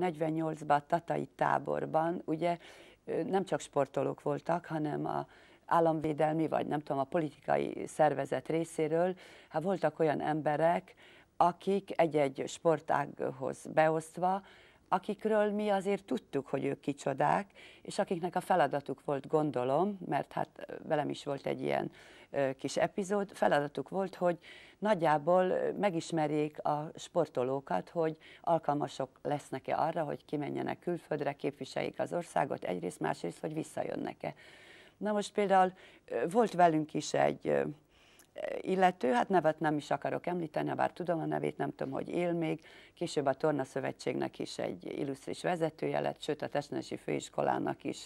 48-ban a Tatai táborban, ugye nem csak sportolók voltak, hanem a államvédelmi, vagy nem tudom, a politikai szervezet részéről, hát voltak olyan emberek, akik egy-egy sportághoz beosztva akikről mi azért tudtuk, hogy ők kicsodák, és akiknek a feladatuk volt, gondolom, mert hát velem is volt egy ilyen kis epizód, feladatuk volt, hogy nagyjából megismerjék a sportolókat, hogy alkalmasok lesznek-e arra, hogy kimenjenek külföldre, képviseljék az országot, egyrészt, másrészt, hogy visszajönnek-e. Na most például volt velünk is egy illető, hát nevet nem is akarok említeni, bár tudom a nevét, nem tudom, hogy él még. Később a Torna Szövetségnek is egy illusztris vezetője lett, sőt a Testnesi Főiskolának is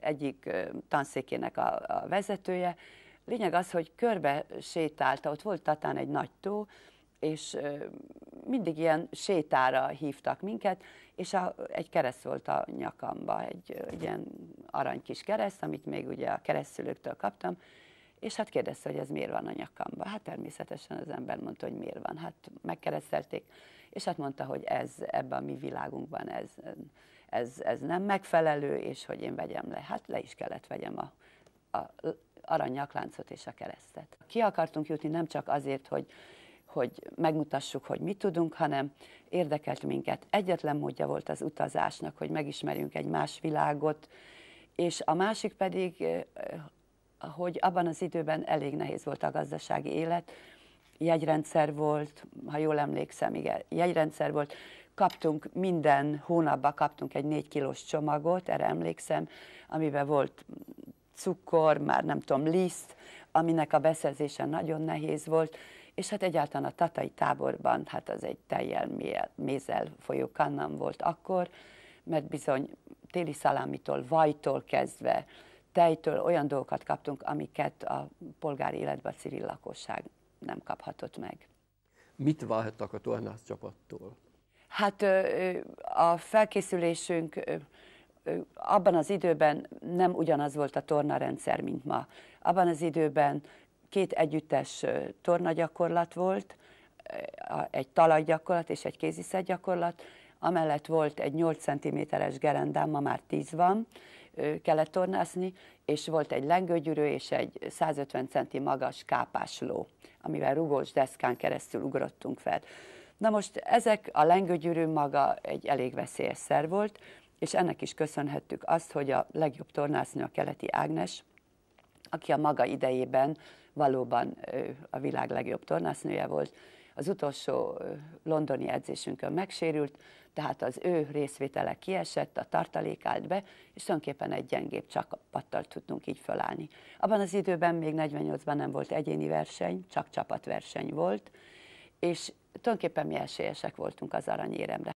egyik tanszékének a, a vezetője. Lényeg az, hogy körbe sétálta, ott volt Tatán egy nagy tó, és mindig ilyen sétára hívtak minket, és a, egy kereszt volt a nyakamba, egy, egy ilyen arany kis kereszt, amit még ugye a keresztülőktől kaptam, és hát kérdezte, hogy ez miért van a nyakamban. Hát természetesen az ember mondta, hogy miért van. Hát megkeresztelték, és hát mondta, hogy ez ebben a mi világunkban ez, ez, ez nem megfelelő, és hogy én vegyem le. Hát le is kellett vegyem a, a aranyakláncot és a keresztet. Ki akartunk jutni nem csak azért, hogy hogy megmutassuk, hogy mit tudunk, hanem érdekelt minket. Egyetlen módja volt az utazásnak, hogy megismerjünk egy más világot, és a másik pedig hogy abban az időben elég nehéz volt a gazdasági élet, jegyrendszer volt, ha jól emlékszem, igen, jegyrendszer volt, kaptunk minden hónapban kaptunk egy négy kilós csomagot, erre emlékszem, amiben volt cukor, már nem tudom, liszt, aminek a beszerzése nagyon nehéz volt, és hát egyáltalán a tatai táborban, hát az egy teljel mézel folyó kannam volt akkor, mert bizony téli szalámitól, vajtól kezdve, tejtől olyan dolgokat kaptunk, amiket a polgári életben a civil lakosság nem kaphatott meg. Mit várhattak a tornász csapattól? Hát a felkészülésünk abban az időben nem ugyanaz volt a tornarendszer, mint ma. Abban az időben két együttes tornagyakorlat volt, egy talaggyakorlat és egy kéziszet gyakorlat, amellett volt egy 8 cm-es gerendám, ma már 10 van, kellett tornászni, és volt egy lengőgyűrő és egy 150 centi magas kápásló, amivel rugós deszkán keresztül ugrottunk fel. Na most ezek a lengőgyűrű maga egy elég veszélyes szer volt, és ennek is köszönhettük azt, hogy a legjobb tornásznő a keleti Ágnes, aki a maga idejében valóban a világ legjobb tornásznője volt, az utolsó londoni edzésünkön megsérült, tehát az ő részvétele kiesett, a tartalék állt be, és tulajdonképpen egy gyengébb csapattal tudtunk így fölállni. Abban az időben még 48-ban nem volt egyéni verseny, csak csapatverseny volt, és tulajdonképpen mi esélyesek voltunk az aranyéremre.